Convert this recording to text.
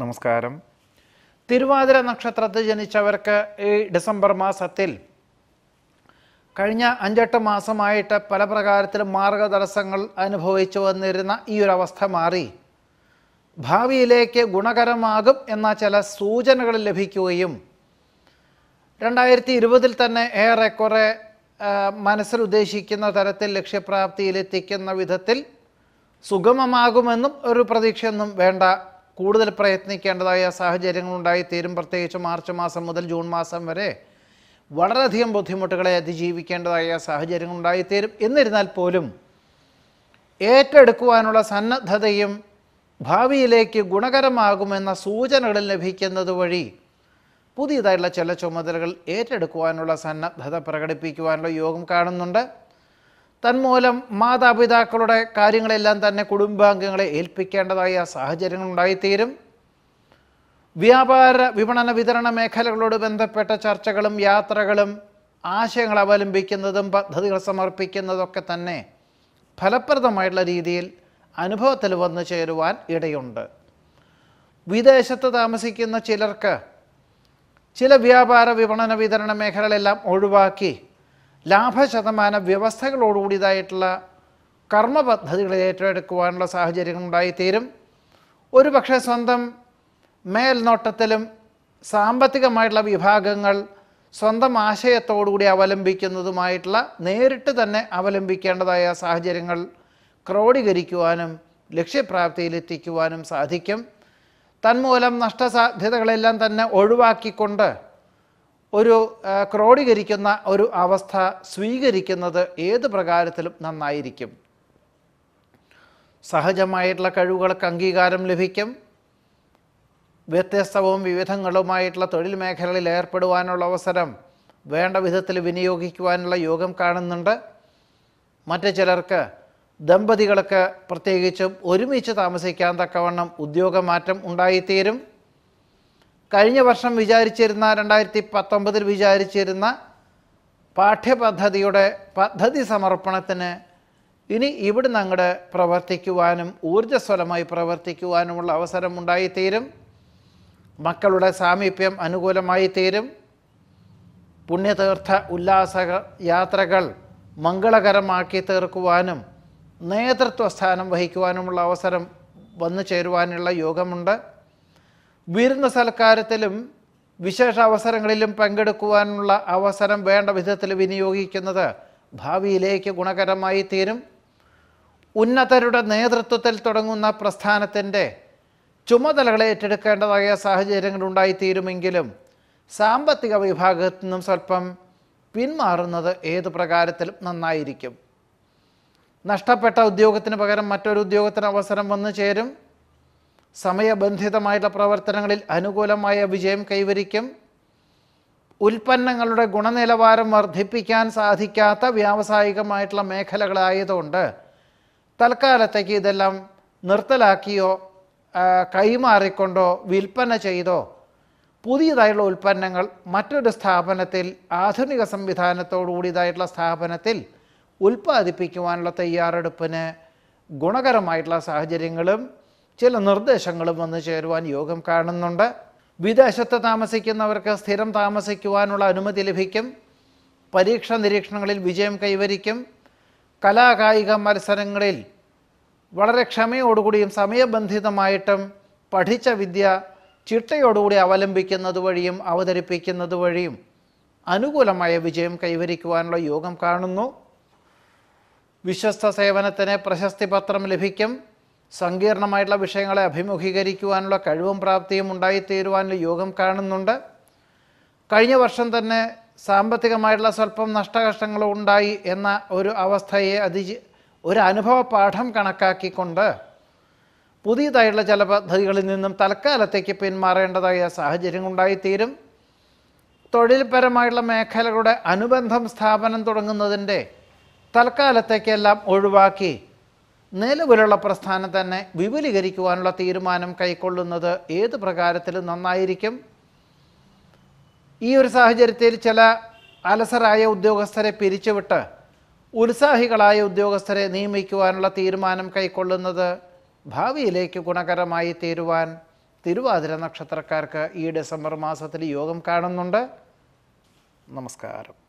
നമസ്കാരം തിരുവാതിര നക്ഷത്രത്തിൽ ജനിച്ചവർക്ക് ഈ ഡിസംബർ മാസത്തിൽ കഴിഞ്ഞ അഞ്ചെട്ട് മാസമായിട്ട് പല പ്രകാരത്തിലും മാർഗതടസ്സങ്ങൾ അനുഭവിച്ചു വന്നിരുന്ന ഈ ഒരു അവസ്ഥ മാറി ഭാവിയിലേക്ക് ഗുണകരമാകും എന്ന ചില സൂചനകൾ ലഭിക്കുകയും രണ്ടായിരത്തി ഇരുപതിൽ തന്നെ ഏറെക്കുറെ മനസ്സിൽ ഉദ്ദേശിക്കുന്ന തരത്തിൽ ലക്ഷ്യപ്രാപ്തിയിലെത്തിക്കുന്ന വിധത്തിൽ സുഗമമാകുമെന്നും ഒരു പ്രതീക്ഷയൊന്നും വേണ്ട കൂടുതൽ പ്രയത്നിക്കേണ്ടതായ ഉണ്ടായിത്തീരും പ്രത്യേകിച്ച് മാർച്ച് മാസം മുതൽ ജൂൺ മാസം വരെ വളരെയധികം ബുദ്ധിമുട്ടുകളെ അതിജീവിക്കേണ്ടതായ ഉണ്ടായിത്തീരും എന്നിരുന്നാൽ പോലും ഏറ്റെടുക്കുവാനുള്ള സന്നദ്ധതയും ഭാവിയിലേക്ക് ഗുണകരമാകുമെന്ന സൂചനകൾ ലഭിക്കുന്നത് വഴി പുതിയതായിട്ടുള്ള ചില ചുമതലകൾ ഏറ്റെടുക്കുവാനുള്ള സന്നദ്ധത പ്രകടിപ്പിക്കുവാനുള്ള യോഗം കാണുന്നുണ്ട് തന്മൂലം മാതാപിതാക്കളുടെ കാര്യങ്ങളെല്ലാം തന്നെ കുടുംബാംഗങ്ങളെ ഏൽപ്പിക്കേണ്ടതായ സാഹചര്യങ്ങൾ ഉണ്ടായിത്തീരും വ്യാപാര വിപണന വിതരണ മേഖലകളോട് ബന്ധപ്പെട്ട ചർച്ചകളും യാത്രകളും ആശയങ്ങൾ അവലംബിക്കുന്നതും പദ്ധതികൾ സമർപ്പിക്കുന്നതൊക്കെ തന്നെ ഫലപ്രദമായിട്ടുള്ള രീതിയിൽ അനുഭവത്തിൽ വന്നു ചേരുവാൻ ഇടയുണ്ട് വിദേശത്ത് താമസിക്കുന്ന ചിലർക്ക് ചില വ്യാപാര വിപണന വിതരണ മേഖലകളെല്ലാം ഒഴിവാക്കി ലാഭശതമാന വ്യവസ്ഥകളോടുകൂടിയതായിട്ടുള്ള കർമ്മപദ്ധതികൾ ഏറ്റെടുക്കുവാനുള്ള സാഹചര്യങ്ങൾ ഉണ്ടായിത്തീരും ഒരു പക്ഷേ സ്വന്തം മേൽനോട്ടത്തിലും സാമ്പത്തികമായിട്ടുള്ള വിഭാഗങ്ങൾ സ്വന്തം ആശയത്തോടുകൂടി അവലംബിക്കുന്നതുമായിട്ടുള്ള നേരിട്ട് തന്നെ അവലംബിക്കേണ്ടതായ സാഹചര്യങ്ങൾ ക്രോഡീകരിക്കുവാനും ലക്ഷ്യപ്രാപ്തിയിലെത്തിക്കുവാനും സാധിക്കും തന്മൂലം നഷ്ടസാധ്യതകളെല്ലാം തന്നെ ഒഴിവാക്കിക്കൊണ്ട് ഒരു ക്രോഡീകരിക്കുന്ന ഒരു അവസ്ഥ സ്വീകരിക്കുന്നത് ഏത് പ്രകാരത്തിലും നന്നായിരിക്കും സഹജമായിട്ടുള്ള കഴിവുകൾക്ക് അംഗീകാരം ലഭിക്കും വ്യത്യസ്തവും വിവിധങ്ങളുമായിട്ടുള്ള തൊഴിൽ മേഖലകളിൽ ഏർപ്പെടുവാനുള്ള അവസരം വേണ്ട വിധത്തിൽ വിനിയോഗിക്കുവാനുള്ള യോഗം കാണുന്നുണ്ട് മറ്റ് ചിലർക്ക് ദമ്പതികൾക്ക് പ്രത്യേകിച്ചും ഒരുമിച്ച് താമസിക്കാൻ തക്കവണ്ണം ഉദ്യോഗമാറ്റം ഉണ്ടായിത്തീരും കഴിഞ്ഞ വർഷം വിചാരിച്ചിരുന്ന രണ്ടായിരത്തി പത്തൊമ്പതിൽ വിചാരിച്ചിരുന്ന പാഠ്യപദ്ധതിയുടെ പദ്ധതി സമർപ്പണത്തിന് ഇനി ഇവിടുന്ന് അങ്ങോട്ട് പ്രവർത്തിക്കുവാനും ഊർജ്ജസ്വലമായി പ്രവർത്തിക്കുവാനുമുള്ള അവസരം ഉണ്ടായിത്തീരും മക്കളുടെ സാമീപ്യം അനുകൂലമായി തീരും പുണ്യതീർത്ഥ ഉല്ലാസ യാത്രകൾ മംഗളകരമാക്കി തീർക്കുവാനും നേതൃത്വ സ്ഥാനം വഹിക്കുവാനുമുള്ള അവസരം വന്നു ചേരുവാനുള്ള യോഗമുണ്ട് വിരുന്ന് സൽക്കാരത്തിലും വിശേഷ അവസരങ്ങളിലും പങ്കെടുക്കുവാനുള്ള അവസരം വേണ്ട വിധത്തിൽ വിനിയോഗിക്കുന്നത് ഭാവിയിലേക്ക് ഗുണകരമായി തീരും ഉന്നതരുടെ നേതൃത്വത്തിൽ തുടങ്ങുന്ന പ്രസ്ഥാനത്തിൻ്റെ ചുമതലകൾ ഏറ്റെടുക്കേണ്ടതായ ഉണ്ടായിത്തീരുമെങ്കിലും സാമ്പത്തിക വിഭാഗത്തു നിന്നും സ്വല്പം പിന്മാറുന്നത് ഏത് പ്രകാരത്തിലും നന്നായിരിക്കും നഷ്ടപ്പെട്ട ഉദ്യോഗത്തിന് പകരം മറ്റൊരു ഉദ്യോഗത്തിന് അവസരം വന്നു ചേരും സമയബന്ധിതമായിട്ടുള്ള പ്രവർത്തനങ്ങളിൽ അനുകൂലമായ വിജയം കൈവരിക്കും ഉൽപ്പന്നങ്ങളുടെ ഗുണനിലവാരം വർദ്ധിപ്പിക്കാൻ സാധിക്കാത്ത വ്യാവസായികമായിട്ടുള്ള മേഖലകളായതുകൊണ്ട് തൽക്കാലത്തേക്ക് ഇതെല്ലാം നിർത്തലാക്കിയോ കൈമാറിക്കൊണ്ടോ വിൽപ്പന ചെയ്തോ പുതിയതായുള്ള ഉൽപ്പന്നങ്ങൾ മറ്റൊരു സ്ഥാപനത്തിൽ ആധുനിക സംവിധാനത്തോടുകൂടിയതായിട്ടുള്ള സ്ഥാപനത്തിൽ ഉൽപ്പാദിപ്പിക്കുവാനുള്ള തയ്യാറെടുപ്പിന് ഗുണകരമായിട്ടുള്ള സാഹചര്യങ്ങളും ചില നിർദ്ദേശങ്ങളും വന്നു ചേരുവാൻ യോഗം കാണുന്നുണ്ട് വിദേശത്ത് താമസിക്കുന്നവർക്ക് സ്ഥിരം താമസിക്കുവാനുള്ള അനുമതി ലഭിക്കും പരീക്ഷ നിരീക്ഷണങ്ങളിൽ വിജയം കൈവരിക്കും കലാകായിക മത്സരങ്ങളിൽ വളരെ ക്ഷമയോടുകൂടിയും സമയബന്ധിതമായിട്ടും പഠിച്ച വിദ്യ ചിട്ടയോടുകൂടി അവലംബിക്കുന്നത് വഴിയും അവതരിപ്പിക്കുന്നത് വഴിയും അനുകൂലമായ വിജയം കൈവരിക്കുവാനുള്ള യോഗം കാണുന്നു വിശ്വസ്ത സേവനത്തിന് പ്രശസ്തി പത്രം ലഭിക്കും സങ്കീർണമായിട്ടുള്ള വിഷയങ്ങളെ അഭിമുഖീകരിക്കുവാനുള്ള കഴിവും പ്രാപ്തിയും ഉണ്ടായിത്തീരുവാനുള്ള യോഗം കാണുന്നുണ്ട് കഴിഞ്ഞ വർഷം തന്നെ സാമ്പത്തികമായിട്ടുള്ള സ്വല്പം നഷ്ടകഷ്ടങ്ങളും ഉണ്ടായി എന്ന ഒരു അവസ്ഥയെ അതിജി ഒരു അനുഭവ പാഠം കണക്കാക്കിക്കൊണ്ട് പുതിയതായിട്ടുള്ള ചില പദ്ധതികളിൽ നിന്നും തൽക്കാലത്തേക്ക് പിന്മാറേണ്ടതായ സാഹചര്യം ഉണ്ടായിത്തീരും തൊഴിൽപരമായിട്ടുള്ള മേഖലകളുടെ അനുബന്ധം സ്ഥാപനം തുടങ്ങുന്നതിൻ്റെ തൽക്കാലത്തേക്കെല്ലാം ഒഴിവാക്കി നിലവിലുള്ള പ്രസ്ഥാനം തന്നെ വിപുലീകരിക്കുവാനുള്ള തീരുമാനം കൈക്കൊള്ളുന്നത് ഏത് പ്രകാരത്തിലും നന്നായിരിക്കും ഈ ഒരു സാഹചര്യത്തിൽ ചില അലസരായ ഉദ്യോഗസ്ഥരെ പിരിച്ചുവിട്ട് ഉത്സാഹികളായ ഉദ്യോഗസ്ഥരെ നിയമിക്കുവാനുള്ള തീരുമാനം കൈക്കൊള്ളുന്നത് ഭാവിയിലേക്ക് ഗുണകരമായി തീരുവാൻ തിരുവാതിര നക്ഷത്രക്കാർക്ക് ഈ ഡിസംബർ മാസത്തിൽ യോഗം കാണുന്നുണ്ട് നമസ്കാരം